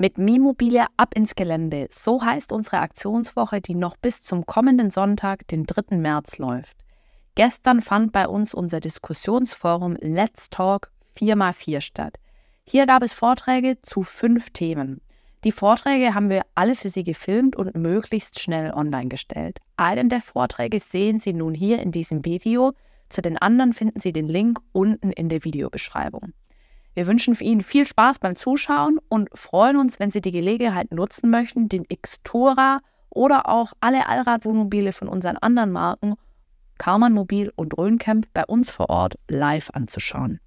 Mit Mimmobilia ab ins Gelände. So heißt unsere Aktionswoche, die noch bis zum kommenden Sonntag, den 3. März, läuft. Gestern fand bei uns unser Diskussionsforum Let's Talk 4x4 statt. Hier gab es Vorträge zu fünf Themen. Die Vorträge haben wir alle für Sie gefilmt und möglichst schnell online gestellt. Einen der Vorträge sehen Sie nun hier in diesem Video. Zu den anderen finden Sie den Link unten in der Videobeschreibung. Wir wünschen für Ihnen viel Spaß beim Zuschauen und freuen uns, wenn Sie die Gelegenheit nutzen möchten, den Xtura oder auch alle Allradwohnmobile von unseren anderen Marken Karmann Mobil und Röhncamp bei uns vor Ort live anzuschauen.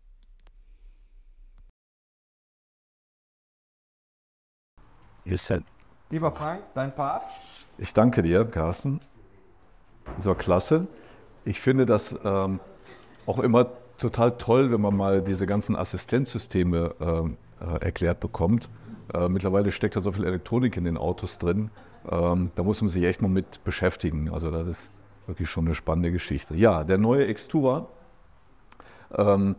Lieber Frank, dein Part. Ich danke dir, Carsten. Das war klasse. Ich finde das ähm, auch immer total toll, wenn man mal diese ganzen Assistenzsysteme ähm, äh, erklärt bekommt. Äh, mittlerweile steckt da so viel Elektronik in den Autos drin. Ähm, da muss man sich echt mal mit beschäftigen. Also das ist wirklich schon eine spannende Geschichte. Ja, der neue Xtura. Ähm,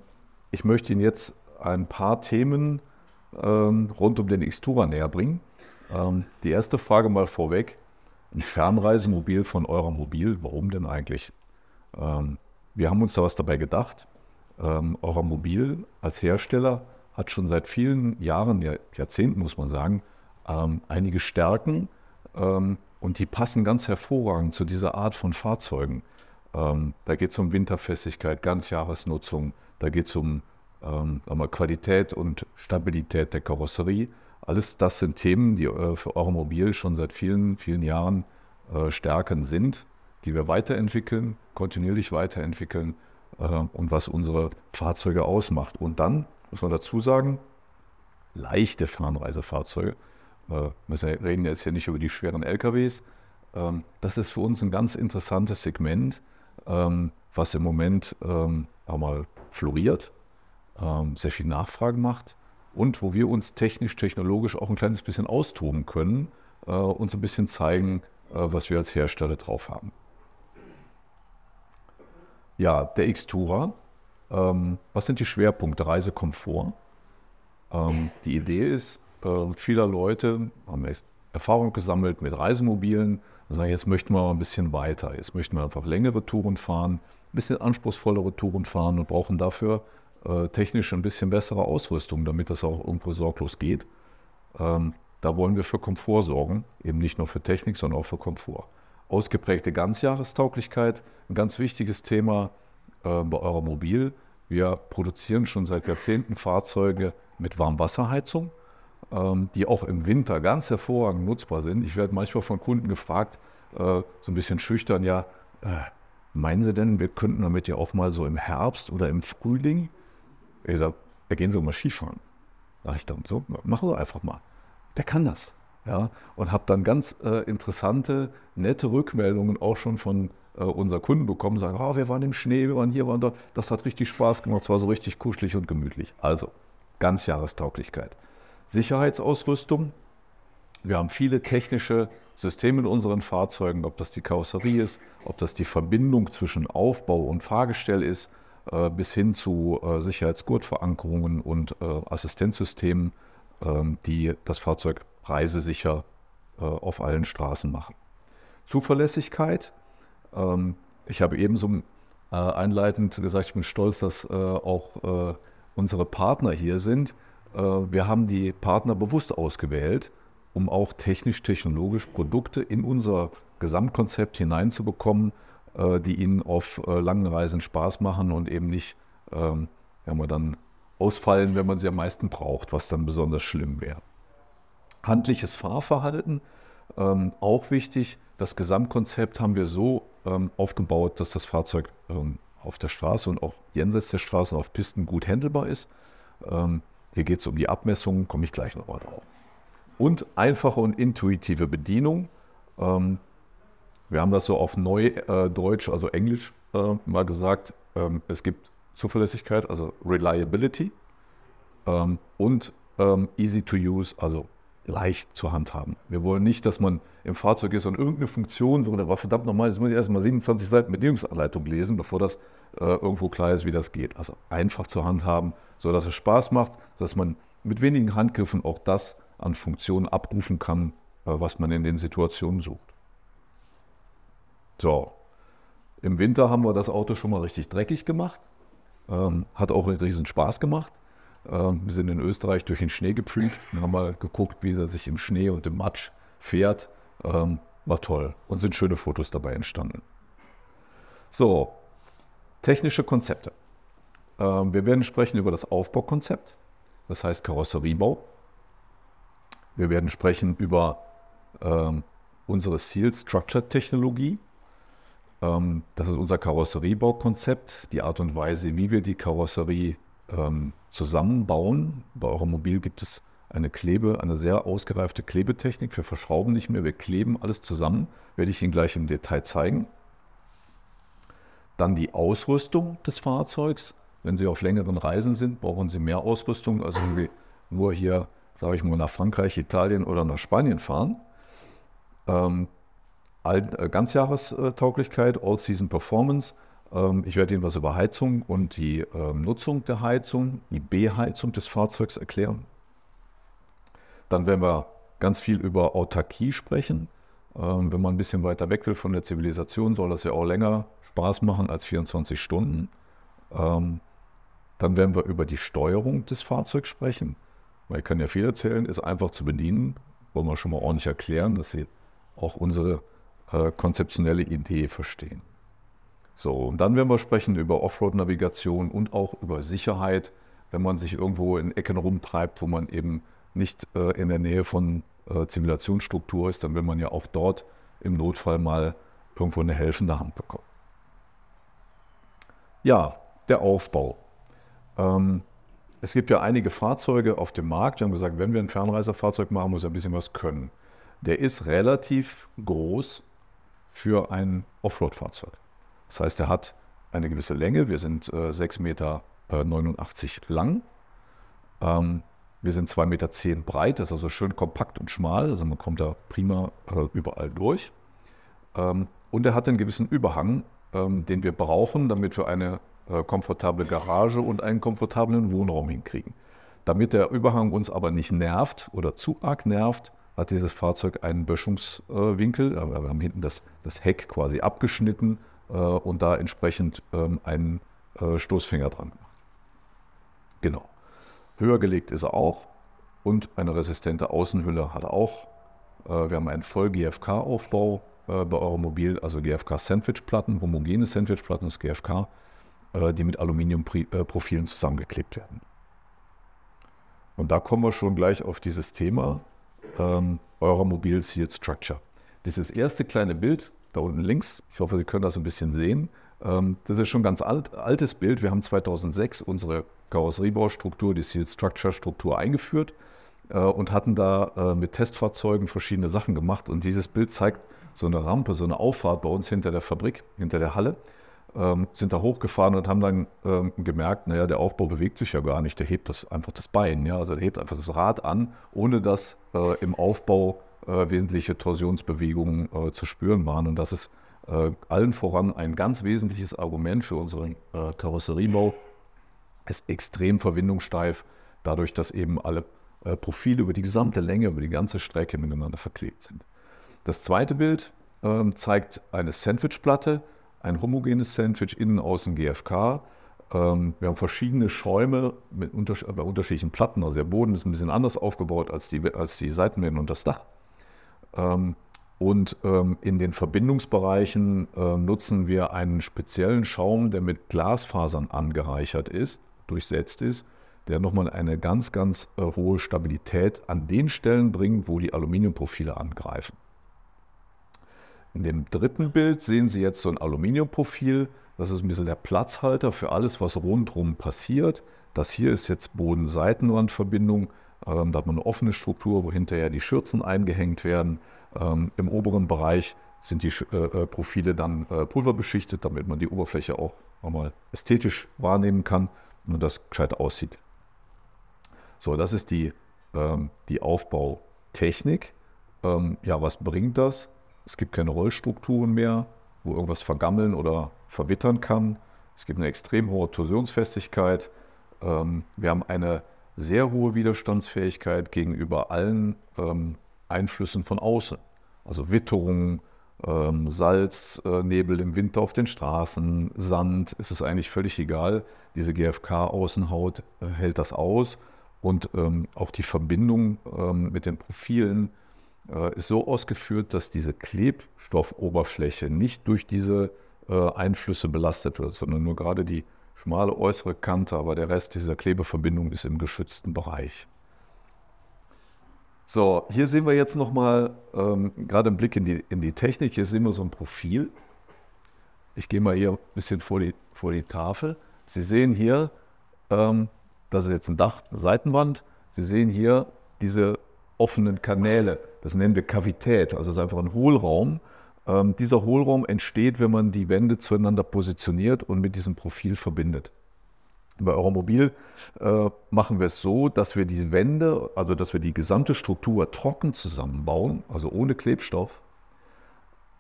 ich möchte Ihnen jetzt ein paar Themen ähm, rund um den Xtura näher bringen. Ähm, die erste Frage mal vorweg. Ein Fernreisemobil von eurer Mobil, warum denn eigentlich? Ähm, wir haben uns da was dabei gedacht. Ähm, Mobil als Hersteller hat schon seit vielen Jahren, Jahrzehnten muss man sagen, ähm, einige Stärken ähm, und die passen ganz hervorragend zu dieser Art von Fahrzeugen. Ähm, da geht es um Winterfestigkeit, Ganzjahresnutzung, da geht es um ähm, Qualität und Stabilität der Karosserie. Alles das sind Themen, die äh, für Euromobil schon seit vielen, vielen Jahren äh, Stärken sind, die wir weiterentwickeln, kontinuierlich weiterentwickeln äh, und was unsere Fahrzeuge ausmacht. Und dann muss man dazu sagen, leichte Fernreisefahrzeuge, äh, wir reden jetzt hier nicht über die schweren LKWs, ähm, das ist für uns ein ganz interessantes Segment, ähm, was im Moment ähm, mal floriert, ähm, sehr viel Nachfrage macht und wo wir uns technisch, technologisch auch ein kleines bisschen austoben können, äh, so ein bisschen zeigen, äh, was wir als Hersteller drauf haben. Ja, der X-Tourer. Ähm, was sind die Schwerpunkte? Reisekomfort. Ähm, die Idee ist, äh, vieler Leute haben Erfahrung gesammelt mit Reisemobilen und sagen, jetzt möchten wir mal ein bisschen weiter. Jetzt möchten wir einfach längere Touren fahren, ein bisschen anspruchsvollere Touren fahren und brauchen dafür äh, technisch ein bisschen bessere Ausrüstung, damit das auch irgendwo sorglos geht. Ähm, da wollen wir für Komfort sorgen, eben nicht nur für Technik, sondern auch für Komfort ausgeprägte Ganzjahrestauglichkeit, ein ganz wichtiges Thema äh, bei Mobil. Wir produzieren schon seit Jahrzehnten Fahrzeuge mit Warmwasserheizung, ähm, die auch im Winter ganz hervorragend nutzbar sind. Ich werde manchmal von Kunden gefragt, äh, so ein bisschen schüchtern, ja, äh, meinen Sie denn, wir könnten damit ja auch mal so im Herbst oder im Frühling? Ich sage, ja, gehen Sie mal Skifahren. Sag ich dann so, machen Sie einfach mal. Der kann das. Ja, und habe dann ganz äh, interessante, nette Rückmeldungen auch schon von äh, unseren Kunden bekommen, sagen, oh, wir waren im Schnee, wir waren hier, waren dort. Das hat richtig Spaß gemacht, es war so richtig kuschelig und gemütlich. Also, ganz Jahrestauglichkeit. Sicherheitsausrüstung. Wir haben viele technische Systeme in unseren Fahrzeugen, ob das die Karosserie ist, ob das die Verbindung zwischen Aufbau und Fahrgestell ist, äh, bis hin zu äh, Sicherheitsgurtverankerungen und äh, Assistenzsystemen ähm, die das Fahrzeug reisesicher äh, auf allen Straßen machen. Zuverlässigkeit. Ähm, ich habe ebenso äh, einleitend gesagt, ich bin stolz, dass äh, auch unsere Partner hier sind. wir haben die Partner bewusst ausgewählt, um auch technisch-technologisch Produkte in unser Gesamtkonzept hineinzubekommen, die ihnen auf langen Reisen Spaß machen und eben nicht, ähm, haben wir dann ausfallen, wenn man sie am meisten braucht, was dann besonders schlimm wäre. Handliches Fahrverhalten, ähm, auch wichtig. Das Gesamtkonzept haben wir so ähm, aufgebaut, dass das Fahrzeug ähm, auf der Straße und auch jenseits der Straße und auf Pisten gut handelbar ist. Ähm, hier geht es um die Abmessungen, komme ich gleich nochmal drauf. Und einfache und intuitive Bedienung. Ähm, wir haben das so auf Neudeutsch, äh, also Englisch äh, mal gesagt. Ähm, es gibt Zuverlässigkeit, also Reliability ähm, und ähm, easy to use, also leicht zu handhaben. Wir wollen nicht, dass man im Fahrzeug ist und irgendeine Funktion, so, war verdammt nochmal, jetzt muss ich erstmal 27 Seiten Bedienungsanleitung lesen, bevor das äh, irgendwo klar ist, wie das geht. Also einfach zu handhaben, sodass es Spaß macht, sodass man mit wenigen Handgriffen auch das an Funktionen abrufen kann, äh, was man in den Situationen sucht. So, im Winter haben wir das Auto schon mal richtig dreckig gemacht. Ähm, hat auch einen riesen Spaß gemacht. Ähm, wir sind in Österreich durch den Schnee gepflügt und haben mal geguckt, wie er sich im Schnee und im Matsch fährt. Ähm, war toll und sind schöne Fotos dabei entstanden. So, technische Konzepte. Ähm, wir werden sprechen über das Aufbaukonzept, das heißt Karosseriebau. Wir werden sprechen über ähm, unsere Seal Structure Technologie, ähm, das ist unser Karosseriebaukonzept, die Art und Weise, wie wir die Karosserie ähm, zusammenbauen. Bei Euromobil gibt es eine Klebe, eine sehr ausgereifte Klebetechnik. Wir verschrauben nicht mehr, wir kleben alles zusammen. Werde ich Ihnen gleich im Detail zeigen. Dann die Ausrüstung des Fahrzeugs. Wenn Sie auf längeren Reisen sind, brauchen Sie mehr Ausrüstung, als wenn Sie nur hier, sage ich mal, nach Frankreich, Italien oder nach Spanien fahren. Ähm, äh, Ganzjahrestauglichkeit, All-Season Performance. Ähm, ich werde Ihnen was über Heizung und die ähm, Nutzung der Heizung, die Beheizung des Fahrzeugs erklären. Dann werden wir ganz viel über Autarkie sprechen. Ähm, wenn man ein bisschen weiter weg will von der Zivilisation, soll das ja auch länger Spaß machen als 24 Stunden. Dann werden wir über die Steuerung des Fahrzeugs sprechen. Weil ich kann ja viel erzählen, ist einfach zu bedienen. Wollen wir schon mal ordentlich erklären, dass Sie auch unsere äh, konzeptionelle Idee verstehen. So, und dann werden wir sprechen über Offroad-Navigation und auch über Sicherheit, wenn man sich irgendwo in Ecken rumtreibt, wo man eben nicht äh, in der Nähe von äh, Zivilisationsstruktur ist, dann will man ja auch dort im Notfall mal irgendwo eine helfende Hand bekommen. Ja, der Aufbau. Ähm, es gibt ja einige Fahrzeuge auf dem Markt. Wir haben gesagt, wenn wir ein Fernreisefahrzeug machen, muss er ein bisschen was können. Der ist relativ groß für ein Offroad-Fahrzeug. Das heißt, er hat eine gewisse Länge. Wir sind äh, 6,89 Meter äh, lang. Ähm, wir sind 2,10 Meter breit. Das ist also schön kompakt und schmal. Also man kommt da prima äh, überall durch. Ähm, und er hat einen gewissen Überhang, ähm, den wir brauchen, damit wir eine äh, komfortable Garage und einen komfortablen Wohnraum hinkriegen. Damit der Überhang uns aber nicht nervt oder zu arg nervt, hat dieses Fahrzeug einen Böschungswinkel. wir haben hinten das, das Heck quasi abgeschnitten äh, und da entsprechend ähm, einen äh, Stoßfinger dran gemacht. Genau. Höher gelegt ist er auch und eine resistente Außenhülle hat er auch. Äh, wir haben einen Voll-GFK-Aufbau bei Euromobil, also GFK-Sandwichplatten, homogene Sandwichplatten des GFK, die mit Aluminiumprofilen zusammengeklebt werden. Und da kommen wir schon gleich auf dieses Thema ähm, eurer Mobile Sealed Structure. Dieses erste kleine Bild da unten links, ich hoffe, Sie können das ein bisschen sehen, ähm, das ist schon ein ganz alt, altes Bild. Wir haben 2006 unsere Karosseriebaustruktur, die Sealed Structure Struktur eingeführt äh, und hatten da äh, mit Testfahrzeugen verschiedene Sachen gemacht. Und dieses Bild zeigt so eine Rampe, so eine Auffahrt bei uns hinter der Fabrik, hinter der Halle ähm, sind da hochgefahren und haben dann ähm, gemerkt, naja, der Aufbau bewegt sich ja gar nicht, der hebt das einfach das Bein, ja, also der hebt einfach das Rad an, ohne dass äh, im Aufbau äh, wesentliche Torsionsbewegungen äh, zu spüren waren. Und das ist äh, allen voran ein ganz wesentliches Argument für unseren äh, Karosseriebau. Ist extrem verwindungssteif, dadurch, dass eben alle äh, Profile über die gesamte Länge, über die ganze Strecke miteinander verklebt sind. Das zweite Bild ähm, zeigt eine Sandwichplatte ein homogenes Sandwich, innen, außen GFK. Ähm, wir haben verschiedene Schäume mit äh, bei unterschiedlichen Platten. Also der Boden ist ein bisschen anders aufgebaut als die, als die Seitenwände und das Dach. Ähm, und ähm, in den Verbindungsbereichen nutzen wir einen speziellen Schaum, der mit Glasfasern angereichert ist, durchsetzt ist, der nochmal eine ganz, ganz äh, hohe Stabilität an den Stellen bringt, wo die Aluminiumprofile angreifen. In dem dritten Bild sehen Sie jetzt so ein Aluminiumprofil. Das ist ein bisschen der Platzhalter für alles, was rundherum passiert. Das hier ist jetzt Bodenseitenwandverbindung. Ähm, da hat man eine offene Struktur, wo hinterher die Schürzen eingehängt werden. Ähm, Im oberen Bereich sind die äh, äh, Profile dann äh, pulverbeschichtet, damit man die Oberfläche auch nochmal ästhetisch wahrnehmen kann und das gescheit aussieht. So, das ist die, ähm, die Aufbautechnik. Ähm, ja, was bringt das? Es gibt keine Rollstrukturen mehr, wo irgendwas vergammeln oder verwittern kann. Es gibt eine extrem hohe Torsionsfestigkeit. Ähm, wir haben eine sehr hohe Widerstandsfähigkeit gegenüber allen ähm, Einflüssen von außen. Also Witterungen, ähm, Salz, äh, Nebel im Winter auf den Straßen, Sand, ist es eigentlich völlig egal. Diese GFK-Außenhaut äh, hält das aus und auch die Verbindung mit den Profilen äh, ist so ausgeführt, dass diese Klebstoffoberfläche nicht durch diese äh, Einflüsse belastet wird, sondern nur gerade die schmale äußere Kante, aber der Rest dieser Klebeverbindung ist im geschützten Bereich. So, hier sehen wir jetzt nochmal ähm, gerade einen Blick in die, in die Technik. Hier sehen wir so ein Profil. Ich gehe mal hier ein bisschen vor die, vor die Tafel. Sie sehen hier, ähm, das ist jetzt ein Dach, eine Seitenwand. Sie sehen hier diese offenen Kanäle. Das nennen wir Kavität, also es ist einfach ein Hohlraum. Ähm, dieser Hohlraum entsteht, wenn man die Wände zueinander positioniert und mit diesem Profil verbindet. Bei Euromobil äh, machen wir es so, dass wir die Wände, also dass wir die gesamte Struktur trocken zusammenbauen, also ohne Klebstoff.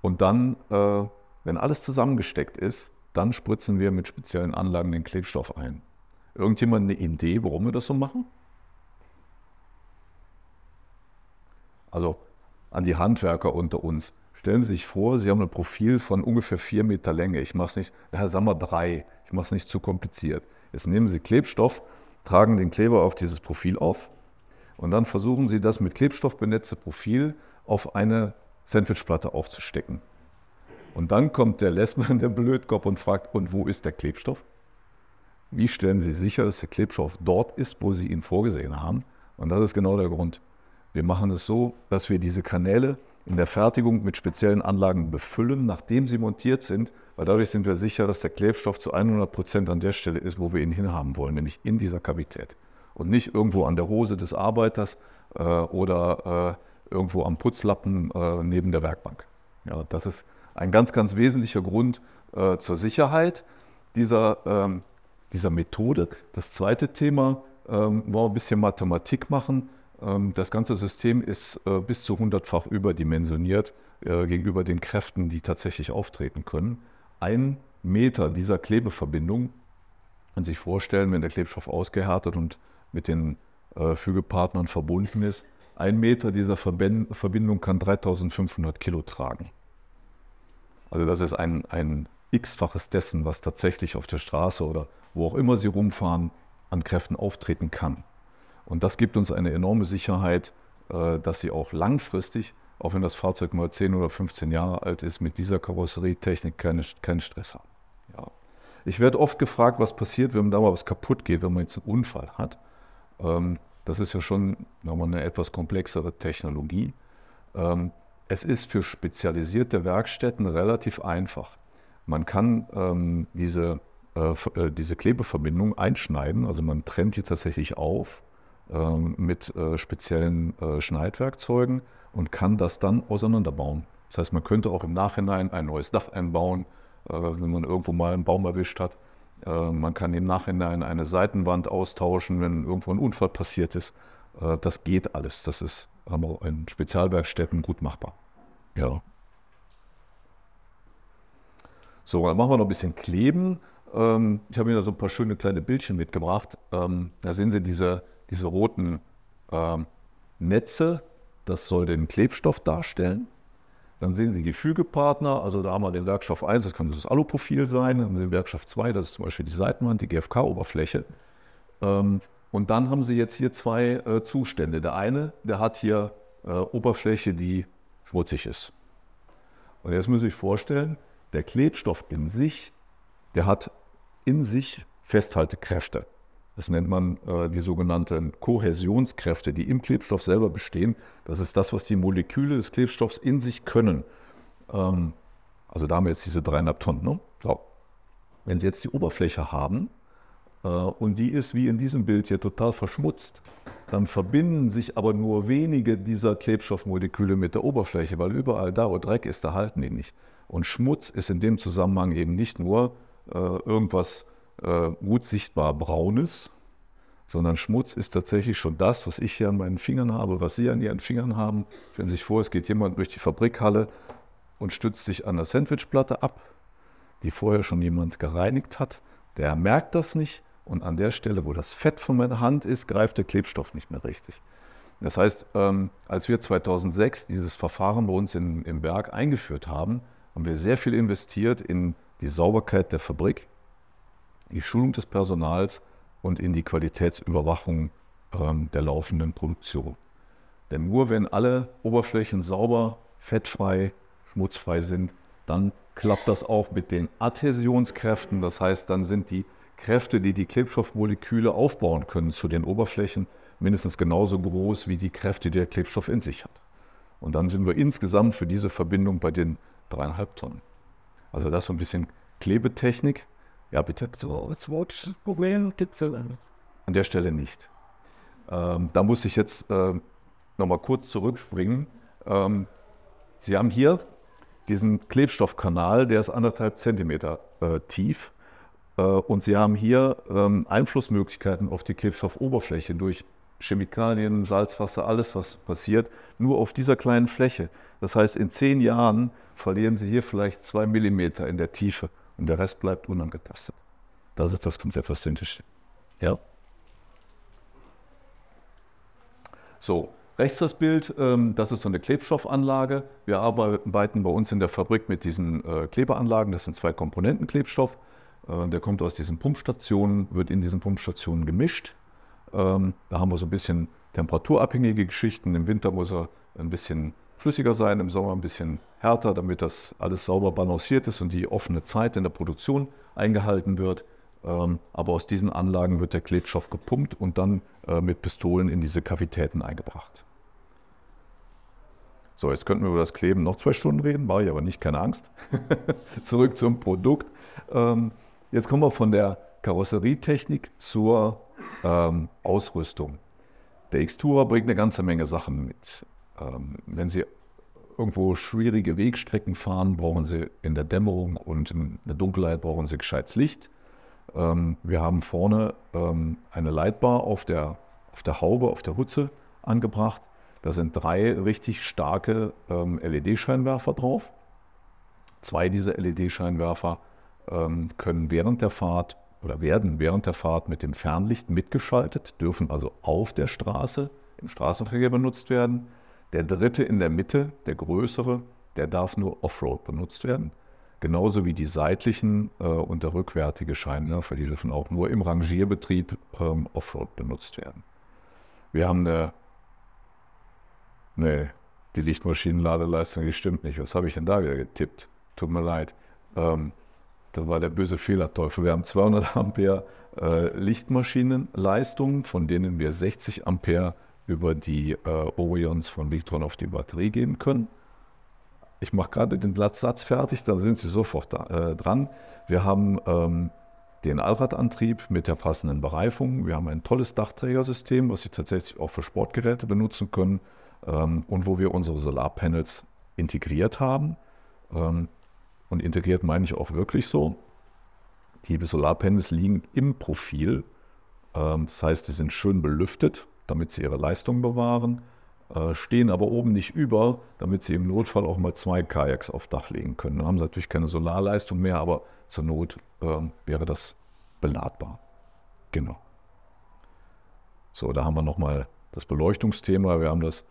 Und dann, äh, wenn alles zusammengesteckt ist, dann spritzen wir mit speziellen Anlagen den Klebstoff ein. Irgendjemand eine Idee, warum wir das so machen? Also an die Handwerker unter uns. Stellen Sie sich vor, Sie haben ein Profil von ungefähr vier Meter Länge. Ich mache es nicht, ja, sagen wir drei. Ich mache es nicht zu kompliziert. Jetzt nehmen Sie Klebstoff, tragen den Kleber auf dieses Profil auf und dann versuchen Sie, das mit Klebstoff benetzte Profil auf eine Sandwichplatte aufzustecken. Und dann kommt der Lessmann, der Blödkopf, und fragt: Und wo ist der Klebstoff? Wie stellen Sie sicher, dass der Klebstoff dort ist, wo Sie ihn vorgesehen haben? Und das ist genau der Grund. Wir machen es so, dass wir diese Kanäle in der Fertigung mit speziellen Anlagen befüllen, nachdem sie montiert sind, weil dadurch sind wir sicher, dass der Klebstoff zu 100 Prozent an der Stelle ist, wo wir ihn hinhaben wollen, nämlich in dieser Kavität und nicht irgendwo an der Hose des Arbeiters äh, oder äh, irgendwo am Putzlappen äh, neben der Werkbank. Ja, das ist ein ganz, ganz wesentlicher Grund äh, zur Sicherheit dieser, ähm, dieser Methode. Das zweite Thema, ähm, wollen wir ein bisschen Mathematik machen. Ähm, das ganze System ist äh, bis zu 100-fach überdimensioniert äh, gegenüber den Kräften, die tatsächlich auftreten können. Ein Meter dieser Klebeverbindung kann sich vorstellen, wenn der Klebstoff ausgehärtet und mit den äh, Fügepartnern verbunden ist. Ein Meter dieser Verbindung kann 3500 Kilo tragen. Also das ist ein, ein x-faches dessen, was tatsächlich auf der Straße oder wo auch immer Sie rumfahren, an Kräften auftreten kann. Und das gibt uns eine enorme Sicherheit, äh, dass sie auch langfristig, auch wenn das Fahrzeug mal 10 oder 15 Jahre alt ist, mit dieser Karosserietechnik keine, keinen Stress haben. Ja. Ich werde oft gefragt, was passiert, wenn da mal was kaputt geht, wenn man jetzt einen Unfall hat. Ähm, das ist ja schon nochmal eine etwas komplexere Technologie. Ähm, es ist für spezialisierte Werkstätten relativ einfach. Man kann ähm, diese, äh, äh, diese Klebeverbindung einschneiden, also man trennt hier tatsächlich auf ähm, mit äh, speziellen äh, Schneidwerkzeugen und kann das dann auseinanderbauen. Das heißt, man könnte auch im Nachhinein ein neues Dach einbauen, äh, wenn man irgendwo mal einen Baum erwischt hat. Man kann im Nachhinein eine Seitenwand austauschen, wenn irgendwo ein Unfall passiert ist. Das geht alles. Das ist in Spezialwerkstätten gut machbar. Ja. So, dann machen wir noch ein bisschen Kleben. Ähm, ich habe Ihnen da so ein paar schöne kleine Bildchen mitgebracht. Ähm, da sehen Sie diese diese roten ähm, Netze, das soll den Klebstoff darstellen. Dann sehen Sie die Fügepartner, also da haben wir den Werkstoff 1, das kann das Aluprofil sein, dann haben Sie den Werkstoff 2, das ist zum Beispiel die Seitenwand, die GFK-Oberfläche. Ähm, und dann haben Sie jetzt hier zwei äh, Zustände. Der eine, der hat hier äh, Oberfläche, die schmutzig ist. Und jetzt müssen Sie sich vorstellen, der Klebstoff in sich, der hat in sich Festhaltekräfte. Das nennt man äh, die sogenannten Kohäsionskräfte, die im Klebstoff selber bestehen. Das ist das, was die Moleküle des Klebstoffs in sich können. Ähm, also da haben wir jetzt diese dreieinhalb Tonnen. Ne? So. Wenn Sie jetzt die Oberfläche haben äh, und die ist wie in diesem Bild hier total verschmutzt, dann verbinden sich aber nur wenige dieser Klebstoffmoleküle mit der Oberfläche, weil überall da, wo Dreck ist, da halten die nicht. Und Schmutz ist in dem Zusammenhang eben nicht nur äh, irgendwas äh, gut sichtbar braunes, sondern Schmutz ist tatsächlich schon das, was ich hier an meinen Fingern habe, was Sie an Ihren Fingern haben. Stellen Sie sich vor, es geht jemand durch die Fabrikhalle und stützt sich an der Sandwichplatte ab, die vorher schon jemand gereinigt hat. Der merkt das nicht und an der Stelle, wo das Fett von meiner Hand ist, greift der Klebstoff nicht mehr richtig. Das heißt, ähm, als wir 2006 dieses Verfahren bei uns in, im Berg eingeführt haben, haben wir sehr viel investiert in die Sauberkeit der Fabrik, die Schulung des Personals und in die Qualitätsüberwachung ähm, der laufenden Produktion. Denn nur wenn alle Oberflächen sauber, fettfrei, schmutzfrei sind, dann klappt das auch mit den Adhäsionskräften. Das heißt, dann sind die Kräfte, die die Klebstoffmoleküle aufbauen können zu den Oberflächen, mindestens genauso groß wie die Kräfte, die der Klebstoff in sich hat. Und dann sind wir insgesamt für diese Verbindung bei den dreieinhalb Tonnen. Also das so ein bisschen Klebetechnik. Ja, bitte. So, was das Problem gibt es an der Stelle nicht. Ähm, da muss ich jetzt äh, nochmal kurz zurückspringen. Ähm, Sie haben hier diesen Klebstoffkanal, der ist anderthalb Zentimeter äh, tief. Äh, und Sie haben hier ähm, Einflussmöglichkeiten auf die Klebstoffoberfläche durch Chemikalien, Salzwasser, alles, was passiert, nur auf dieser kleinen Fläche. Das heißt, in zehn Jahren verlieren Sie hier vielleicht zwei Millimeter in der Tiefe und der Rest bleibt unangetastet. Das ist das Konzept für Syntisch. Ja. So, rechts das Bild, ähm, das ist so eine Klebstoffanlage. Wir arbeiten bei uns in der Fabrik mit diesen äh, Klebeanlagen. Das sind zwei Komponenten Klebstoff. Äh, der kommt aus diesen Pumpstationen, wird in diesen Pumpstationen gemischt. Ähm, da haben wir so ein bisschen temperaturabhängige Geschichten. Im Winter muss er ein bisschen flüssiger sein, im Sommer ein bisschen härter, damit das alles sauber balanciert ist und die offene Zeit in der Produktion eingehalten wird. Ähm, aber aus diesen Anlagen wird der Klebstoff gepumpt und dann äh, mit Pistolen in diese Kavitäten eingebracht. So, jetzt könnten wir über das Kleben noch zwei Stunden reden, mache ich aber nicht, keine Angst. Zurück zum Produkt. Ähm, jetzt kommen wir von der Karosserietechnik zur ähm, Ausrüstung. Der X-Tourer bringt eine ganze Menge Sachen mit. Ähm, wenn Sie irgendwo schwierige Wegstrecken fahren, brauchen Sie in der Dämmerung und in der Dunkelheit brauchen Sie gescheites Licht. Ähm, wir haben vorne ähm, eine Leitbar auf der, auf der Haube, auf der Hutze angebracht. Da sind drei richtig starke LED-Scheinwerfer drauf. Zwei dieser LED-Scheinwerfer können während der Fahrt oder werden während der Fahrt mit dem Fernlicht mitgeschaltet, dürfen also auf der Straße im Straßenverkehr benutzt werden. Der dritte in der Mitte, der größere, der darf nur Offroad benutzt werden. Genauso wie die seitlichen äh, und der rückwärtige Scheinwerfer, ne, die dürfen auch nur im Rangierbetrieb ähm, Offroad benutzt werden. Wir haben eine, nee, die Lichtmaschinenladeleistung, die stimmt nicht. Was habe ich denn da wieder getippt? Tut mir leid. Ähm, das war der böse Fehlerteufel. Wir haben 200 Ampere äh, Lichtmaschinenleistung, von denen wir 60 Ampere über die äh, Orions von Victron auf die Batterie geben können. Ich mache gerade den Satz fertig, dann sind Sie sofort da, äh, dran. Wir haben ähm, den Allradantrieb mit der passenden Bereifung. Wir haben ein tolles Dachträgersystem, was Sie tatsächlich auch für Sportgeräte benutzen können ähm, und wo wir unsere Solarpanels integriert haben. Ähm, und integriert meine ich auch wirklich so. Die Solarpanels liegen im Profil. Ähm, das heißt, sie sind schön belüftet damit sie ihre Leistung bewahren, äh, stehen aber oben nicht über, damit sie im Notfall auch mal zwei Kajaks auf Dach legen können. Dann haben sie natürlich keine Solarleistung mehr, aber zur Not äh, wäre das beladbar. Genau. So, da haben wir nochmal das Beleuchtungsthema. Wir haben das,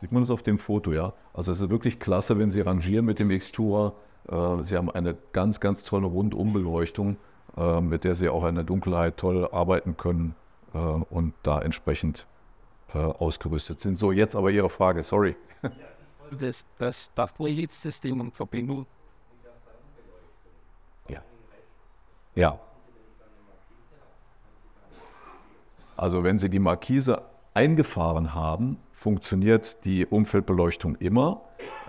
sieht man das auf dem Foto, ja? Also es ist wirklich klasse, wenn Sie rangieren mit dem Xtura. Äh, sie haben eine ganz, ganz tolle Rundumbeleuchtung, äh, mit der Sie auch in der Dunkelheit toll arbeiten können äh, und da entsprechend äh, ausgerüstet sind. So, jetzt aber Ihre Frage, sorry. Das, das dachlicht und Verbindung. Ja. Ja. Also wenn Sie die Markise eingefahren haben, funktioniert die Umfeldbeleuchtung immer.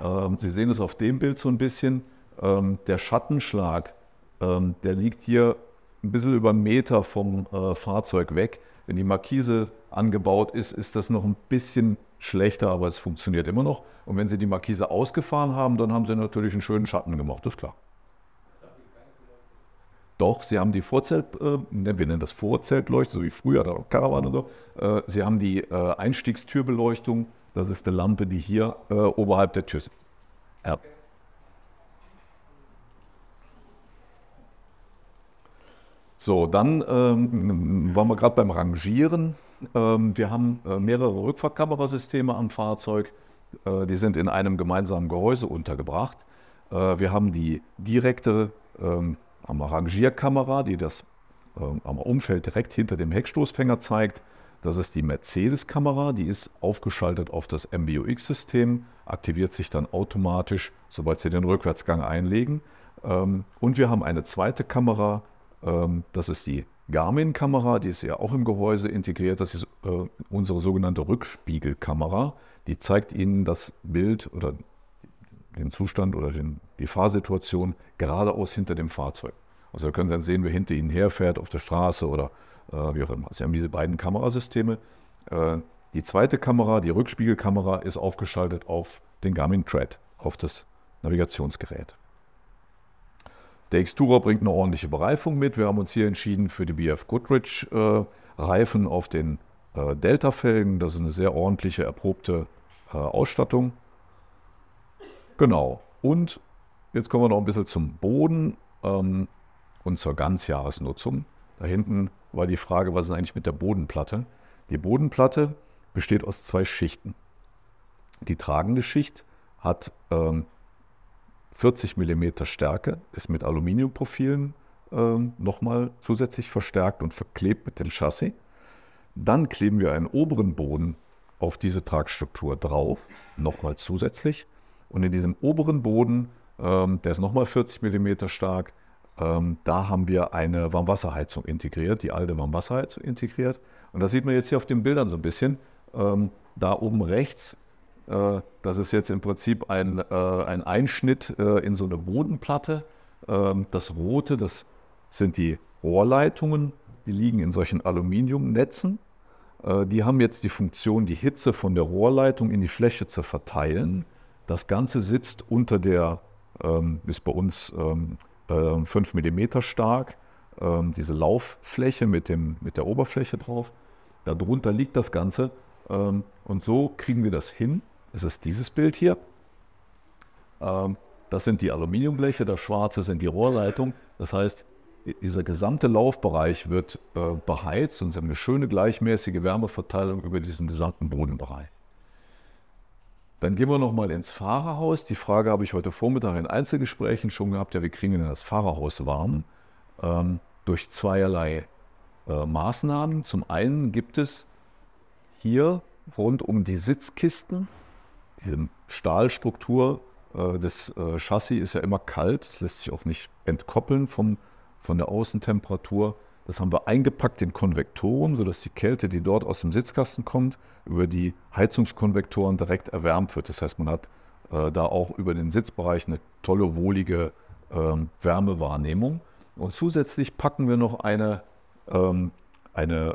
Ähm, Sie sehen es auf dem Bild so ein bisschen. Ähm, der Schattenschlag, ähm, der liegt hier ein bisschen über einen Meter vom äh, Fahrzeug weg. Wenn die Markise angebaut ist, ist das noch ein bisschen schlechter, aber es funktioniert immer noch. Und wenn Sie die Markise ausgefahren haben, dann haben Sie natürlich einen schönen Schatten gemacht, das ist klar. Doch, Sie haben die Vorzelt, äh, ne, wir nennen das Vorzeltleuchte, so wie früher, da Caravan und so. Äh, Sie haben die äh, Einstiegstürbeleuchtung, das ist eine Lampe, die hier äh, oberhalb der Tür sitzt. Ja. So, dann ähm, waren wir gerade beim Rangieren. Ähm, wir haben äh, mehrere Rückfahrkamerasysteme am Fahrzeug. Äh, die sind in einem gemeinsamen Gehäuse untergebracht. Äh, wir haben die direkte ähm, Rangierkamera, die das ähm, am Umfeld direkt hinter dem Heckstoßfänger zeigt. Das ist die Mercedes-Kamera, die ist aufgeschaltet auf das MBUX-System, aktiviert sich dann automatisch, sobald Sie den Rückwärtsgang einlegen. Ähm, und wir haben eine zweite Kamera, ähm, das ist die Garmin-Kamera, die ist ja auch im Gehäuse integriert. Das ist äh, unsere sogenannte Rückspiegelkamera. Die zeigt Ihnen das Bild oder den Zustand oder den, die Fahrsituation geradeaus hinter dem Fahrzeug. Also können Sie dann sehen, wer hinter Ihnen herfährt, auf der Straße oder äh, wie auch immer. Sie haben diese beiden Kamerasysteme. Äh, die zweite Kamera, die Rückspiegelkamera, ist aufgeschaltet auf den Garmin Thread, auf das Navigationsgerät. Der Xtura bringt eine ordentliche Bereifung mit. Wir haben uns hier entschieden für die BF Goodrich äh, Reifen auf den äh, Delta-Felgen. Das ist eine sehr ordentliche, erprobte äh, Ausstattung. Genau. Und jetzt kommen wir noch ein bisschen zum Boden ähm, und zur Ganzjahresnutzung. Da hinten war die Frage, was ist eigentlich mit der Bodenplatte? Die Bodenplatte besteht aus zwei Schichten. Die tragende Schicht hat ähm, 40 mm Stärke ist mit Aluminiumprofilen äh, nochmal zusätzlich verstärkt und verklebt mit dem Chassis. Dann kleben wir einen oberen Boden auf diese Tragstruktur drauf, nochmal zusätzlich. Und in diesem oberen Boden, ähm, der ist nochmal 40 mm stark, ähm, da haben wir eine Warmwasserheizung integriert, die alte Warmwasserheizung integriert. Und das sieht man jetzt hier auf den Bildern so ein bisschen. Ähm, da oben rechts äh, das ist jetzt im Prinzip ein, äh, ein Einschnitt äh, in so eine Bodenplatte. Ähm, das Rote, das sind die Rohrleitungen, die liegen in solchen Aluminiumnetzen. die haben jetzt die Funktion, die Hitze von der Rohrleitung in die Fläche zu verteilen. Das Ganze sitzt unter der, ähm, ist bei uns 5 ähm, mm stark, diese Lauffläche mit, dem, mit der Oberfläche drauf. Darunter liegt das Ganze. und so kriegen wir das hin, es ist dieses Bild hier. Ähm, das sind die Aluminiumbleche, das schwarze sind die Rohrleitung. Das heißt, dieser gesamte Laufbereich wird äh, beheizt und sie haben eine schöne gleichmäßige Wärmeverteilung über diesen gesamten Bodenbereich. Dann gehen wir nochmal ins Fahrerhaus. Die Frage habe ich heute Vormittag in Einzelgesprächen schon gehabt. Ja, wie kriegen wir denn das Fahrerhaus warm? Ähm, durch zweierlei äh, Maßnahmen. Zum einen gibt es hier rund um die Sitzkisten diese Stahlstruktur äh, des äh, Chassis ist ja immer kalt, Es lässt sich auch nicht entkoppeln vom, von der Außentemperatur. Das haben wir eingepackt in Konvektoren, sodass die Kälte, die dort aus dem Sitzkasten kommt, über die Heizungskonvektoren direkt erwärmt wird. Das heißt, man hat äh, da auch über den Sitzbereich eine tolle, wohlige ähm, Wärmewahrnehmung. Und zusätzlich packen wir noch eine, ähm, eine,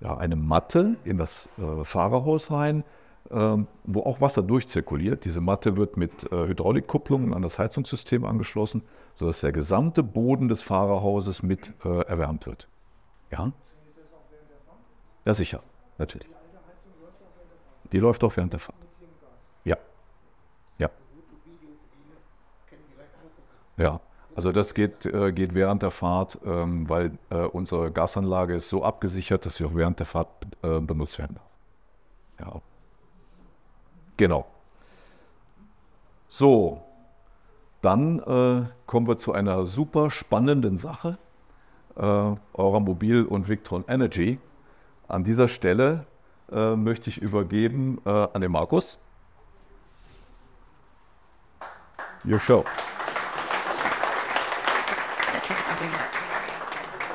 äh, ja, eine Matte in das äh, Fahrerhaus rein, ähm, wo auch Wasser durchzirkuliert. Diese Matte wird mit äh, Hydraulikkupplungen an das Heizungssystem angeschlossen, sodass der gesamte Boden des Fahrerhauses mit äh, erwärmt wird. Ja? Ja, sicher, natürlich. Die läuft auch während der Fahrt. Ja. Ja. Ja. Also das geht, äh, geht während der Fahrt, ähm, weil äh, unsere Gasanlage ist so abgesichert, dass sie auch während der Fahrt äh, benutzt werden darf. Ja, Genau. So, dann äh, kommen wir zu einer super spannenden Sache, äh, eurer Mobil und Victron Energy. An dieser Stelle äh, möchte ich übergeben äh, an den Markus. Your show.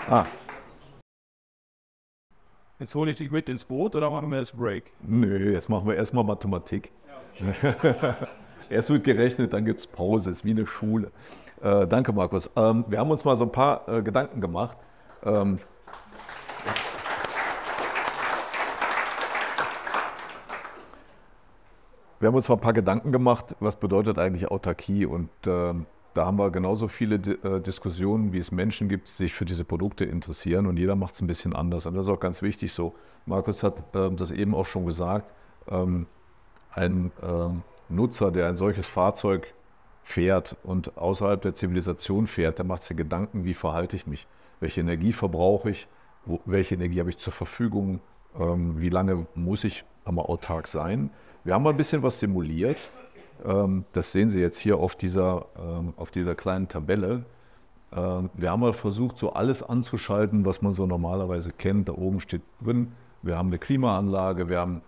Ah. Jetzt hole ich dich mit ins Boot oder machen wir das Break? Nö, jetzt machen wir erstmal Mathematik. Ja, Erst wird gerechnet, dann gibt es Pause, ist wie eine Schule. Äh, danke, Markus. Ähm, wir haben uns mal so ein paar äh, Gedanken gemacht. Ähm, wir haben uns mal ein paar Gedanken gemacht, was bedeutet eigentlich Autarkie und ähm, da haben wir genauso viele äh, Diskussionen, wie es Menschen gibt, die sich für diese Produkte interessieren und jeder macht es ein bisschen anders. Und das ist auch ganz wichtig so. Markus hat äh, das eben auch schon gesagt. Ähm, ein äh, Nutzer, der ein solches Fahrzeug fährt und außerhalb der Zivilisation fährt, der macht sich Gedanken, wie verhalte ich mich, welche Energie verbrauche ich, Wo, welche Energie habe ich zur Verfügung, ähm, wie lange muss ich einmal autark sein. Wir haben mal ein bisschen was simuliert. Ähm, das sehen Sie jetzt hier auf dieser, ähm, auf dieser kleinen Tabelle. Ähm, wir haben mal versucht, so alles anzuschalten, was man so normalerweise kennt. Da oben steht drin, wir haben eine Klimaanlage, wir haben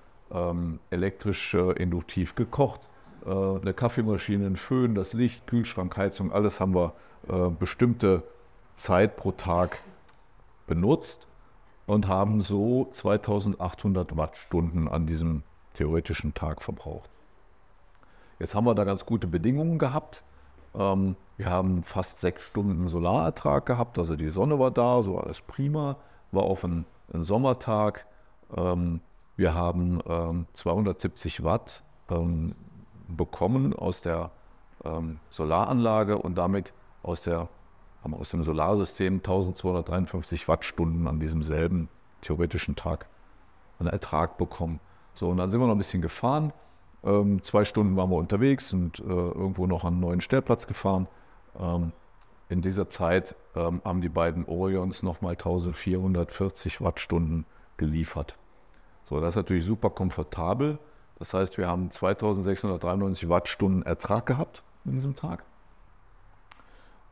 elektrisch äh, induktiv gekocht, äh, eine Kaffeemaschine, einen Föhn, das Licht, Kühlschrank, Heizung, alles haben wir äh, bestimmte Zeit pro Tag benutzt und haben so 2800 Wattstunden an diesem theoretischen Tag verbraucht. Jetzt haben wir da ganz gute Bedingungen gehabt. Ähm, wir haben fast sechs Stunden Solarertrag gehabt, also die Sonne war da, so alles prima, war auf einen Sommertag. Ähm, wir haben ähm, 270 Watt ähm, bekommen aus der ähm, Solaranlage und damit aus, der, haben aus dem Solarsystem 1253 Wattstunden an diesem selben theoretischen Tag einen Ertrag bekommen. So, und dann sind wir noch ein bisschen gefahren ähm, zwei Stunden waren wir unterwegs und äh, irgendwo noch an einen neuen Stellplatz gefahren. Ähm, in dieser Zeit ähm, haben die beiden Orions nochmal 1440 Wattstunden geliefert. So, das ist natürlich super komfortabel. Das heißt, wir haben 2693 Wattstunden Ertrag gehabt in diesem Tag.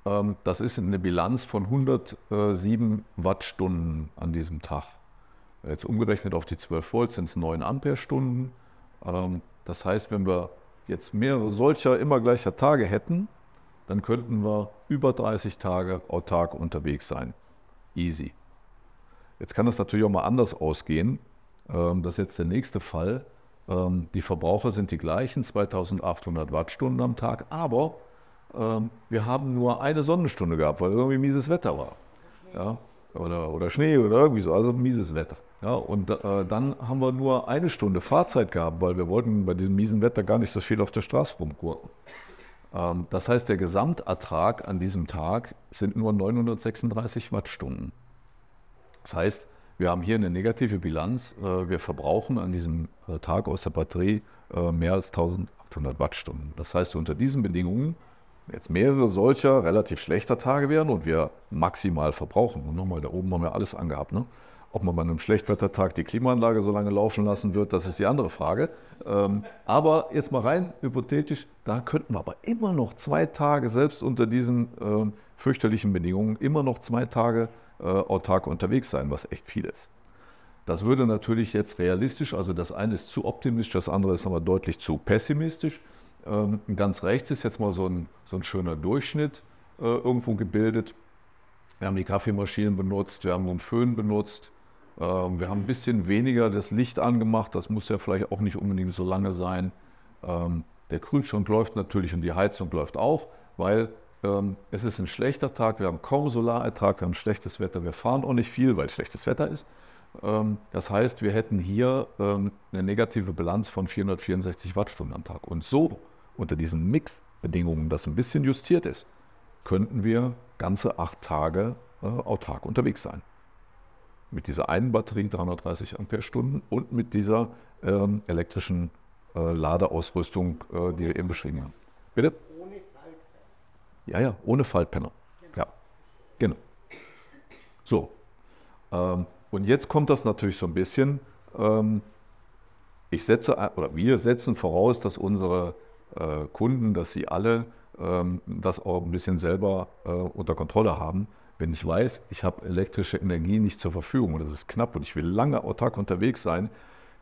Ähm, das ist eine Bilanz von 107 Wattstunden an diesem Tag. Jetzt umgerechnet auf die 12 Volt sind es 9 Amperestunden. Ähm, das heißt, wenn wir jetzt mehrere solcher immer gleicher Tage hätten, dann könnten wir über 30 Tage autark unterwegs sein. Easy. Jetzt kann das natürlich auch mal anders ausgehen. Ähm, das ist jetzt der nächste Fall. Ähm, die Verbraucher sind die gleichen, 2800 Wattstunden am Tag, aber ähm, wir haben nur eine Sonnenstunde gehabt, weil irgendwie mieses Wetter war. Ja, oder, oder Schnee oder irgendwie so, also mieses Wetter. Ja, und äh, dann haben wir nur eine Stunde Fahrzeit gehabt, weil wir wollten bei diesem miesen Wetter gar nicht so viel auf der Straße rumgurken. Ähm, das heißt, der Gesamtertrag an diesem Tag sind nur 936 Wattstunden. Das heißt, wir haben hier eine negative Bilanz. Äh, wir verbrauchen an diesem äh, Tag aus der Batterie äh, mehr als 1800 Wattstunden. Das heißt, unter diesen Bedingungen jetzt mehrere solcher relativ schlechter Tage werden und wir maximal verbrauchen. Und nochmal, da oben haben wir alles angehabt. Ne? Ob man bei einem Schlechtwettertag die Klimaanlage so lange laufen lassen wird, das ist die andere Frage. Ähm, aber jetzt mal rein hypothetisch, da könnten wir aber immer noch zwei Tage, selbst unter diesen ähm, fürchterlichen Bedingungen, immer noch zwei Tage äh, autark unterwegs sein, was echt viel ist. Das würde natürlich jetzt realistisch, also das eine ist zu optimistisch, das andere ist aber deutlich zu pessimistisch. Ähm, ganz rechts ist jetzt mal so ein, so ein schöner Durchschnitt äh, irgendwo gebildet. Wir haben die Kaffeemaschinen benutzt, wir haben einen Föhn benutzt, äh, wir haben ein bisschen weniger das Licht angemacht, das muss ja vielleicht auch nicht unbedingt so lange sein. Ähm, der Kühlschrank läuft natürlich und die Heizung läuft auch, weil ähm, es ist ein schlechter Tag, wir haben kaum Solarertrag, wir haben schlechtes Wetter, wir fahren auch nicht viel, weil schlechtes Wetter ist. Ähm, das heißt, wir hätten hier ähm, eine negative Bilanz von 464 Wattstunden am Tag. Und so unter diesen Mixbedingungen das ein bisschen justiert ist, könnten wir ganze acht Tage äh, autark unterwegs sein. Mit dieser einen Batterie 330 Ampere-Stunden und mit dieser ähm, elektrischen äh, Ladeausrüstung, äh, die wir eben beschrieben haben. Bitte? Ohne Faltpanel. Ja, ja, ohne Faltpanel. Genau. Ja, genau. So. Ähm, und jetzt kommt das natürlich so ein bisschen. Ähm, ich setze, oder wir setzen voraus, dass unsere äh, Kunden, dass sie alle ähm, das auch ein bisschen selber äh, unter Kontrolle haben. Wenn ich weiß, ich habe elektrische Energie nicht zur Verfügung und das ist knapp und ich will lange autark unterwegs sein,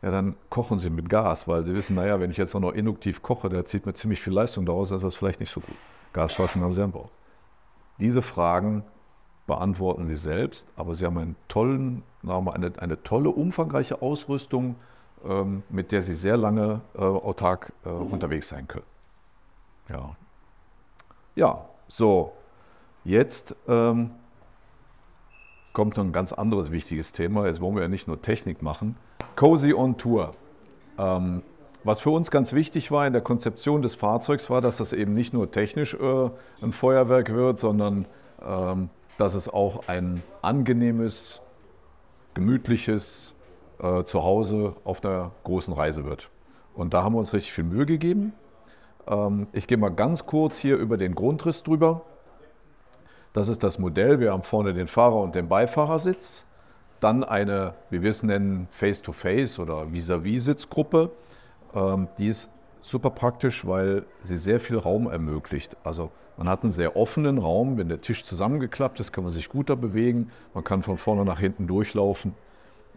ja, dann kochen sie mit Gas, weil sie wissen, naja, wenn ich jetzt auch noch induktiv koche, der zieht mir ziemlich viel Leistung daraus, dann ist das vielleicht nicht so gut. Gasflaschen haben sie an Bord. Diese Fragen beantworten sie selbst, aber sie haben einen tollen, eine, eine tolle, umfangreiche Ausrüstung, ähm, mit der sie sehr lange äh, autark äh, mhm. unterwegs sein können. Ja, ja so, jetzt ähm, kommt noch ein ganz anderes wichtiges Thema. Jetzt wollen wir ja nicht nur Technik machen. Cozy on Tour. Ähm, was für uns ganz wichtig war in der Konzeption des Fahrzeugs war, dass das eben nicht nur technisch äh, ein Feuerwerk wird, sondern ähm, dass es auch ein angenehmes, gemütliches, äh, zu Hause auf einer großen Reise wird. Und da haben wir uns richtig viel Mühe gegeben. Ähm, ich gehe mal ganz kurz hier über den Grundriss drüber. Das ist das Modell. Wir haben vorne den Fahrer und den Beifahrersitz. Dann eine, wie wir es nennen, Face-to-Face oder Vis-à-vis-Sitzgruppe. Ähm, die ist super praktisch, weil sie sehr viel Raum ermöglicht. Also man hat einen sehr offenen Raum. Wenn der Tisch zusammengeklappt ist, kann man sich guter bewegen. Man kann von vorne nach hinten durchlaufen.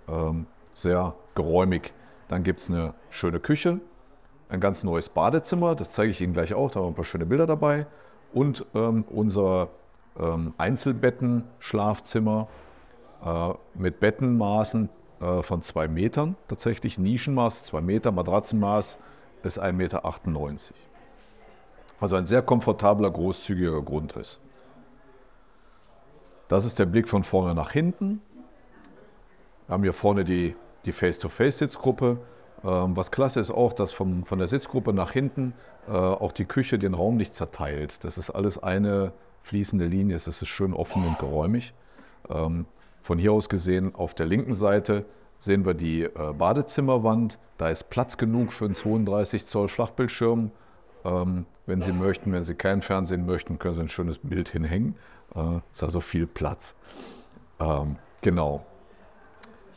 Ähm, sehr geräumig. Dann gibt es eine schöne Küche, ein ganz neues Badezimmer, das zeige ich Ihnen gleich auch, da haben wir ein paar schöne Bilder dabei. Und ähm, unser ähm, Einzelbetten-Schlafzimmer äh, mit Bettenmaßen äh, von zwei Metern, tatsächlich Nischenmaß, zwei Meter, Matratzenmaß ist 1,98 Meter. Also ein sehr komfortabler, großzügiger Grundriss. Das ist der Blick von vorne nach hinten. Wir haben hier vorne die die Face-to-Face-Sitzgruppe. Ähm, was klasse ist auch, dass vom, von der Sitzgruppe nach hinten äh, auch die Küche den Raum nicht zerteilt. Das ist alles eine fließende Linie. Es ist schön offen und geräumig. Ähm, von hier aus gesehen auf der linken Seite sehen wir die äh, Badezimmerwand. Da ist Platz genug für einen 32 Zoll Flachbildschirm. Ähm, wenn Sie möchten, wenn Sie kein Fernsehen möchten, können Sie ein schönes Bild hinhängen. Äh, ist also viel Platz. genau.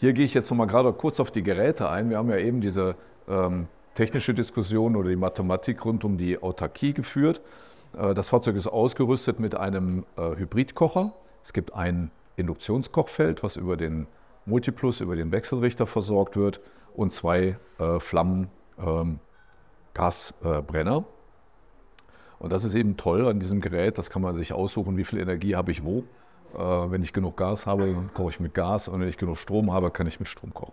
Hier gehe ich jetzt nochmal gerade kurz auf die Geräte ein. Wir haben ja eben diese ähm, technische Diskussion oder die Mathematik rund um die Autarkie geführt. Äh, das Fahrzeug ist ausgerüstet mit einem äh, Hybridkocher. Es gibt ein Induktionskochfeld, was über den Multiplus, über den Wechselrichter versorgt wird und zwei äh, Flammen. Ähm, Gasbrenner. und das ist eben toll an diesem Gerät, das kann man sich aussuchen, wie viel Energie habe ich wo äh, wenn ich genug Gas habe, koche ich mit Gas und wenn ich genug Strom habe, kann ich mit Strom kochen.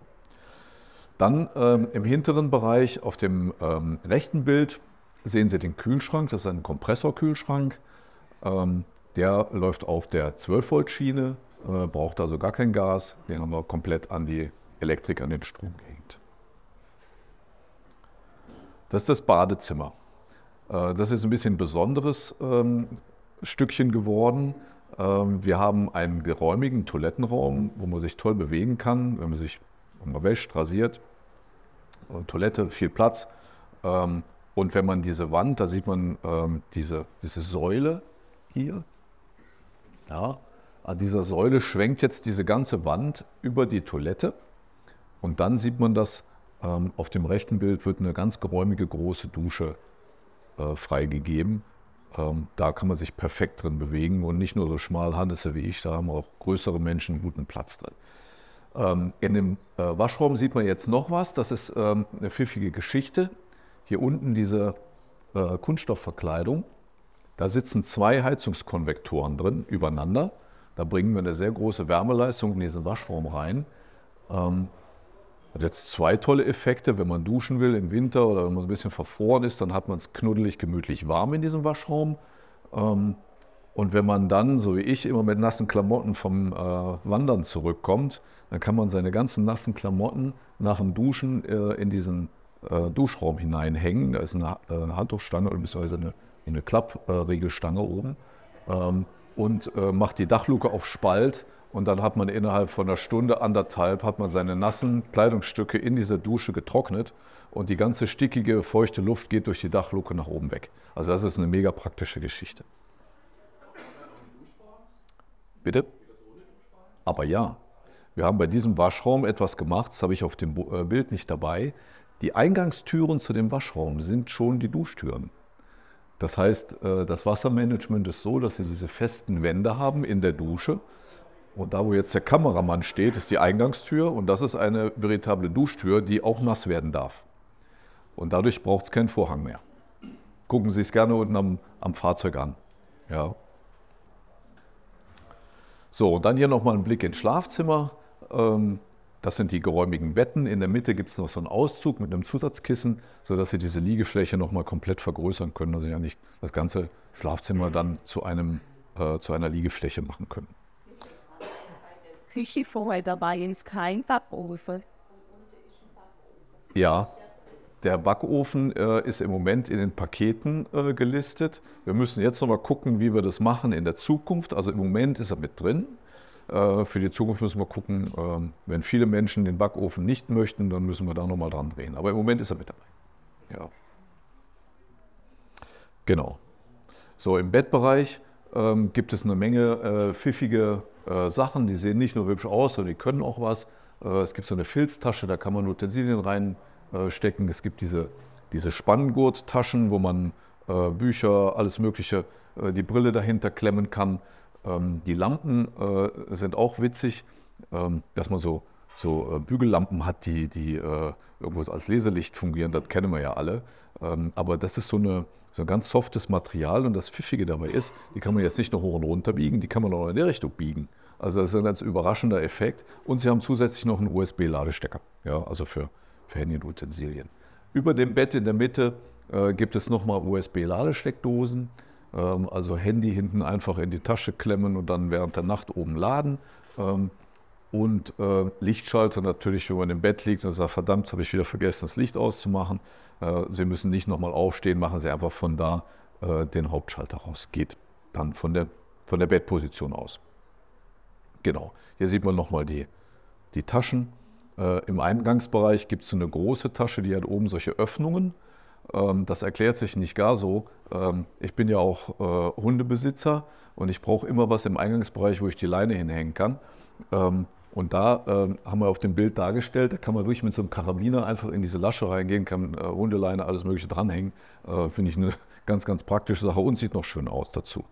Dann ähm, im hinteren Bereich auf dem ähm, rechten Bild sehen Sie den Kühlschrank. Das ist ein Kompressorkühlschrank. Ähm, der läuft auf der 12-Volt-Schiene, äh, braucht also gar kein Gas. Den haben wir komplett an die Elektrik, an den Strom gehängt. Das ist das Badezimmer. Äh, das ist ein bisschen ein besonderes ähm, Stückchen geworden. Ähm, wir haben einen geräumigen Toilettenraum, wo man sich toll bewegen kann, wenn man sich wenn wäscht, rasiert. Äh, Toilette, viel Platz. Ähm, und wenn man diese Wand, da sieht man ähm, diese, diese Säule hier. Ja, an dieser Säule schwenkt jetzt diese ganze Wand über die Toilette. Und dann sieht man das, auf dem rechten Bild wird eine ganz geräumige große Dusche äh, freigegeben. Ähm, da kann man sich perfekt drin bewegen und nicht nur so Schmalhannisse wie ich, da haben auch größere Menschen einen guten Platz drin. Ähm, in dem äh, Waschraum sieht man jetzt noch was, das ist ähm, eine pfiffige Geschichte. Hier unten diese äh, Kunststoffverkleidung, da sitzen zwei Heizungskonvektoren drin übereinander. Da bringen wir eine sehr große Wärmeleistung in diesen Waschraum rein. Ähm, hat jetzt zwei tolle Effekte, wenn man duschen will im Winter oder wenn man ein bisschen verfroren ist, dann hat man es knuddelig, gemütlich warm in diesem Waschraum. Ähm, und wenn man dann, so wie ich, immer mit nassen Klamotten vom äh, Wandern zurückkommt, dann kann man seine ganzen nassen Klamotten nach dem Duschen äh, in diesen äh, Duschraum hineinhängen. Da ist eine, äh, eine Handtuchstange oder beziehungsweise eine, eine Klappregelstange oben ähm, und äh, macht die Dachluke auf Spalt und dann hat man innerhalb von einer Stunde, anderthalb, hat man seine nassen Kleidungsstücke in dieser Dusche getrocknet und die ganze stickige, feuchte Luft geht durch die Dachluke nach oben weg. Also das ist eine mega praktische Geschichte. Bitte? Aber ja, wir haben bei diesem Waschraum etwas gemacht, das habe ich auf dem äh, Bild nicht dabei. Die Eingangstüren zu dem Waschraum sind schon die Duschtüren. Das heißt, äh, das Wassermanagement ist so, dass sie diese festen Wände haben in der Dusche und da, wo jetzt der Kameramann steht, ist die Eingangstür und das ist eine veritable Duschtür, die auch nass werden darf. Und dadurch braucht es keinen Vorhang mehr. Gucken Sie es gerne unten am, am Fahrzeug an. Ja. So, und dann hier nochmal ein Blick ins Schlafzimmer. Ähm, das sind die geräumigen Betten. In der Mitte gibt es noch so einen Auszug mit einem Zusatzkissen, sodass Sie diese Liegefläche nochmal komplett vergrößern können, also ja nicht das ganze Schlafzimmer dann zu, einem, äh, zu einer Liegefläche machen können. Küche vorher dabei ist kein Backofen. Ja, der Backofen äh, ist im Moment in den Paketen äh, gelistet. Wir müssen jetzt noch mal gucken, wie wir das machen in der Zukunft. Also im Moment ist er mit drin. Äh, für die Zukunft müssen wir gucken, ähm, wenn viele Menschen den Backofen nicht möchten, dann müssen wir da noch mal dran drehen. Aber im Moment ist er mit dabei. Ja. Genau. So, im Bettbereich ähm, gibt es eine Menge äh, pfiffige äh, Sachen. Die sehen nicht nur hübsch aus, sondern die können auch was. Äh, es gibt so eine Filztasche, da kann man Utensilien reinstecken. Äh, es gibt diese, diese Spanngurttaschen, wo man äh, Bücher, alles Mögliche, äh, die Brille dahinter klemmen kann. Ähm, die Lampen sind auch witzig, ähm, dass man so so äh, Bügellampen hat, die, die äh, irgendwo als Leselicht fungieren, das kennen wir ja alle. Ähm, aber das ist so, eine, so ein ganz softes Material und das Pfiffige dabei ist, die kann man jetzt nicht nur hoch und runter biegen, die kann man auch in der Richtung biegen. Also das ist ein ganz überraschender Effekt. Und sie haben zusätzlich noch einen USB-Ladestecker, ja, also für, für Handy und Utensilien. Über dem Bett in der Mitte äh, gibt es nochmal USB-Ladesteckdosen. Ähm, also Handy hinten einfach in die Tasche klemmen und dann während der Nacht oben laden. Ähm, und äh, Lichtschalter natürlich, wenn man im Bett liegt und sagt, verdammt, habe ich wieder vergessen, das Licht auszumachen. Äh, Sie müssen nicht nochmal aufstehen, machen Sie einfach von da äh, den Hauptschalter raus. Geht dann von der, von der Bettposition aus. Genau, hier sieht man nochmal die, die Taschen. Äh, Im Eingangsbereich gibt es so eine große Tasche, die hat oben solche Öffnungen. Ähm, das erklärt sich nicht gar so. Ähm, ich bin ja auch äh, Hundebesitzer und ich brauche immer was im Eingangsbereich, wo ich die Leine hinhängen kann. Ähm, und da ähm, haben wir auf dem Bild dargestellt, da kann man wirklich mit so einem Karabiner einfach in diese Lasche reingehen, kann äh, Hundeleine, alles Mögliche dranhängen. Äh, Finde ich eine ganz, ganz praktische Sache und sieht noch schön aus dazu.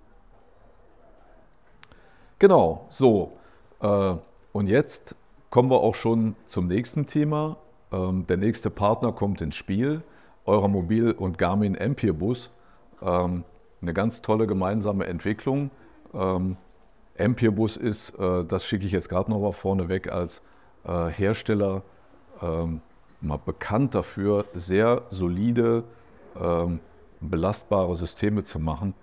Genau, so. Äh, und jetzt kommen wir auch schon zum nächsten Thema. Ähm, der nächste Partner kommt ins Spiel, eurer Mobil- und Garmin Empire Bus. Ähm, eine ganz tolle gemeinsame Entwicklung. Ähm, Amperebus ist, äh, das schicke ich jetzt gerade noch mal vorneweg als äh, Hersteller ähm, mal bekannt dafür, sehr solide, ähm, belastbare Systeme zu machen.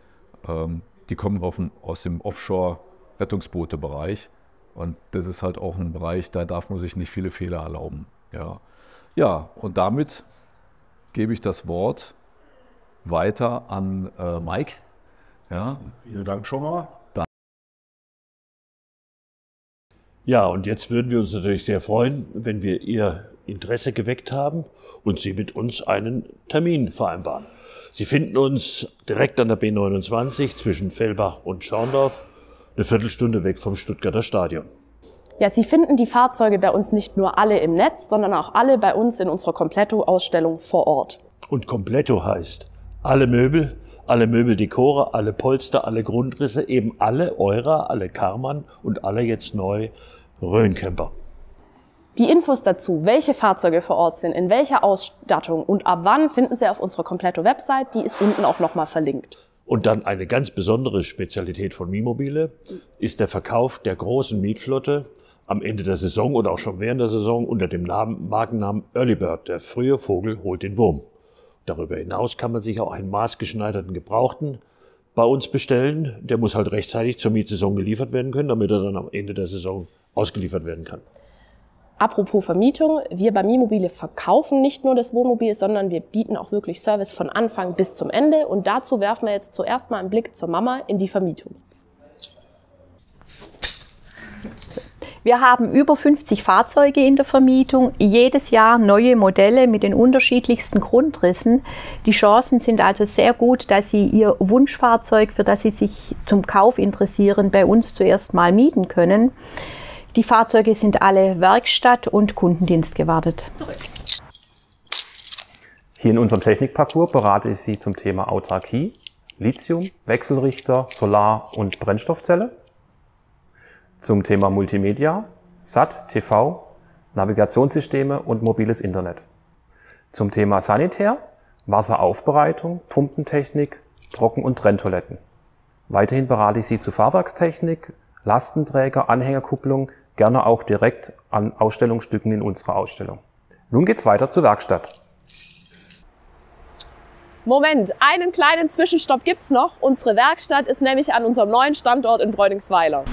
Ähm, die kommen aus dem Offshore-Rettungsboote-Bereich. Und das ist halt auch ein Bereich, da darf man sich nicht viele Fehler erlauben. Ja, ja und damit gebe ich das Wort weiter an äh, Mike. Ja. Vielen Dank schon mal. Ja, und jetzt würden wir uns natürlich sehr freuen, wenn wir Ihr Interesse geweckt haben und Sie mit uns einen Termin vereinbaren. Sie finden uns direkt an der B29 zwischen Fellbach und Schorndorf, eine Viertelstunde weg vom Stuttgarter Stadion. Ja, Sie finden die Fahrzeuge bei uns nicht nur alle im Netz, sondern auch alle bei uns in unserer kompletto ausstellung vor Ort. Und Kompletto heißt alle Möbel, alle Möbeldekore, alle Polster, alle Grundrisse, eben alle Eurer, alle Karmann und alle jetzt neu Rhöncamper. Die Infos dazu, welche Fahrzeuge vor Ort sind, in welcher Ausstattung und ab wann finden Sie auf unserer kompletten Website, die ist unten auch nochmal verlinkt. Und dann eine ganz besondere Spezialität von Mimobile ist der Verkauf der großen Mietflotte am Ende der Saison oder auch schon während der Saison unter dem Namen, Markennamen Early Bird. Der frühe Vogel holt den Wurm. Darüber hinaus kann man sich auch einen maßgeschneiderten Gebrauchten bei uns bestellen. Der muss halt rechtzeitig zur Mietsaison geliefert werden können, damit er dann am Ende der Saison ausgeliefert werden kann. Apropos Vermietung, wir bei Mimobile verkaufen nicht nur das Wohnmobil, sondern wir bieten auch wirklich Service von Anfang bis zum Ende. Und dazu werfen wir jetzt zuerst mal einen Blick zur Mama in die Vermietung. Wir haben über 50 Fahrzeuge in der Vermietung, jedes Jahr neue Modelle mit den unterschiedlichsten Grundrissen. Die Chancen sind also sehr gut, dass Sie Ihr Wunschfahrzeug, für das Sie sich zum Kauf interessieren, bei uns zuerst mal mieten können. Die Fahrzeuge sind alle Werkstatt- und Kundendienst gewartet. Hier in unserem Technikparcours berate ich Sie zum Thema Autarkie, Lithium, Wechselrichter, Solar- und Brennstoffzelle zum Thema Multimedia, SAT, TV, Navigationssysteme und mobiles Internet. Zum Thema Sanitär, Wasseraufbereitung, Pumpentechnik, Trocken- und Trenntoiletten. Weiterhin berate ich Sie zu Fahrwerkstechnik, Lastenträger, Anhängerkupplung, gerne auch direkt an Ausstellungsstücken in unserer Ausstellung. Nun geht's weiter zur Werkstatt. Moment, einen kleinen Zwischenstopp gibt's noch. Unsere Werkstatt ist nämlich an unserem neuen Standort in Bräuningsweiler.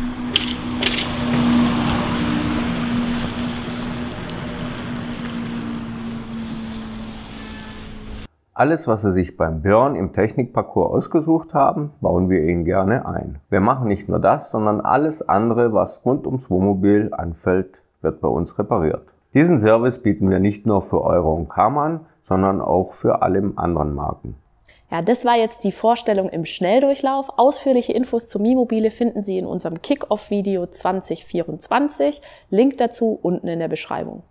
Alles, was Sie sich beim Björn im Technikparcours ausgesucht haben, bauen wir Ihnen gerne ein. Wir machen nicht nur das, sondern alles andere, was rund ums Wohnmobil anfällt, wird bei uns repariert. Diesen Service bieten wir nicht nur für Euro und an, sondern auch für alle anderen Marken. Ja, das war jetzt die Vorstellung im Schnelldurchlauf. Ausführliche Infos zu Mimobile finden Sie in unserem kickoff video 2024. Link dazu unten in der Beschreibung.